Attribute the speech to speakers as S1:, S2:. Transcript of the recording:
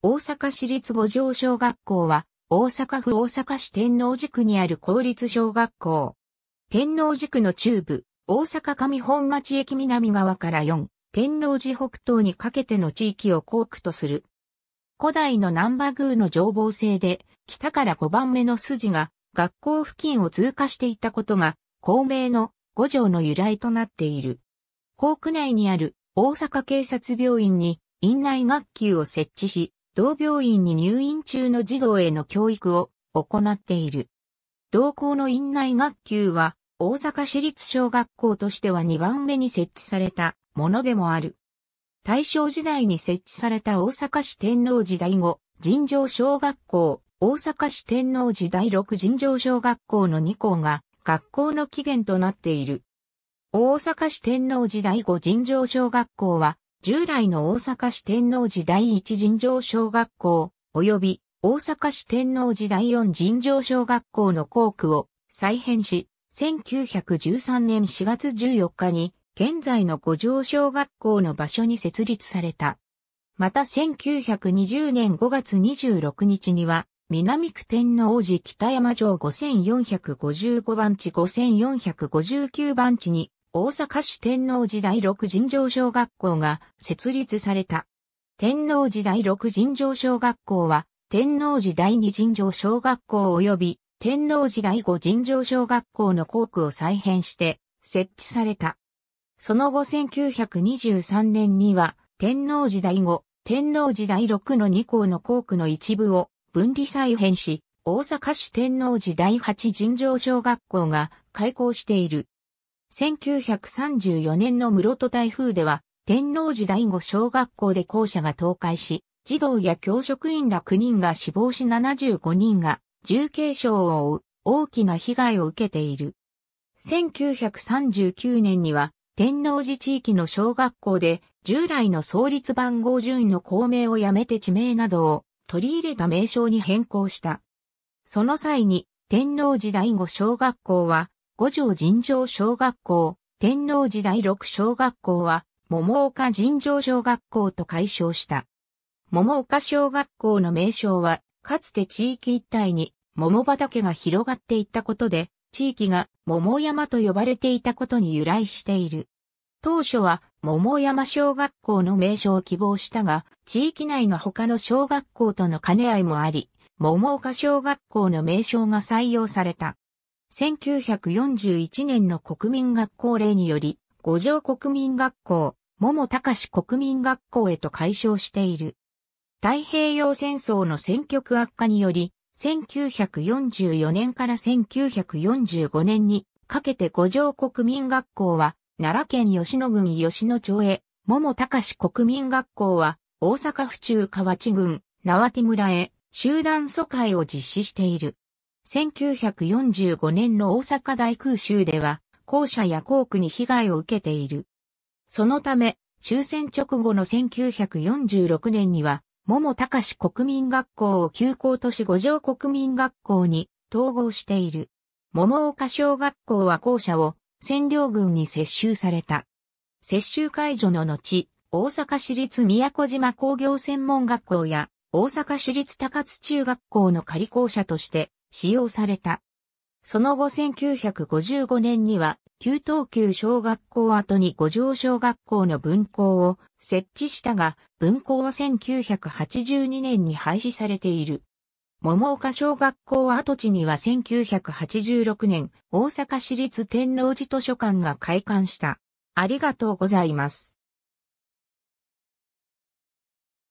S1: 大阪市立五条小学校は、大阪府大阪市天王寺区にある公立小学校。天王寺区の中部、大阪上本町駅南側から4、天王寺北東にかけての地域を校区とする。古代の南波宮の情報制で、北から5番目の筋が学校付近を通過していたことが、公明の五条の由来となっている。校区内にある大阪警察病院に院内学級を設置し、同病院に入院中の児童への教育を行っている。同校の院内学級は大阪市立小学校としては2番目に設置されたものでもある。大正時代に設置された大阪市天皇時代後、尋常小学校、大阪市天皇時代6尋常小学校の2校が学校の起源となっている。大阪市天皇時代後尋常小学校は従来の大阪市天王寺第一尋常小学校、及び大阪市天王寺第四尋常小学校の校区を再編し、1913年4月14日に、現在の五条小学校の場所に設立された。また1920年5月26日には、南区天王寺北山城5455番地5459番地に大阪市天皇寺第六尋常小学校が設立された。天皇寺第六尋常小学校は、天皇寺第二尋常小学校及び天皇寺第五尋常小学校の校区を再編して設置された。その後1923年には、天皇寺第五、天皇寺第六の二校の校区の一部を分離再編し、大阪市天皇寺第八尋常小学校が開校している。1934年の室戸台風では、天皇寺第五小学校で校舎が倒壊し、児童や教職員ら9人が死亡し75人が重軽傷を負う大きな被害を受けている。1939年には天皇寺地域の小学校で従来の創立番号順位の校名をやめて地名などを取り入れた名称に変更した。その際に天皇寺第五小学校は五条尋常小学校、天皇時代六小学校は、桃岡尋常小学校と改称した。桃岡小学校の名称は、かつて地域一帯に桃畑が広がっていったことで、地域が桃山と呼ばれていたことに由来している。当初は桃山小学校の名称を希望したが、地域内の他の小学校との兼ね合いもあり、桃岡小学校の名称が採用された。1941年の国民学校令により、五条国民学校、桃隆国民学校へと解消している。太平洋戦争の戦局悪化により、1944年から1945年にかけて五条国民学校は、奈良県吉野郡吉野町へ、桃隆国民学校は、大阪府中河内郡、縄手村へ、集団疎開を実施している。1945年の大阪大空襲では、校舎や校区に被害を受けている。そのため、終戦直後の1946年には、桃高市国民学校を休校都市五条国民学校に統合している。桃岡小学校は校舎を占領軍に接収された。接収解除の後、大阪市立宮古島工業専門学校や大阪市立高津中学校の仮校舎として使用された。その後1955年には、旧東急小学校跡に五条小学校の分校を設置したが、分校は1982年に廃止されている。桃岡小学校跡地には1986年、大阪市立天王寺図書館が開館した。ありがとうございます。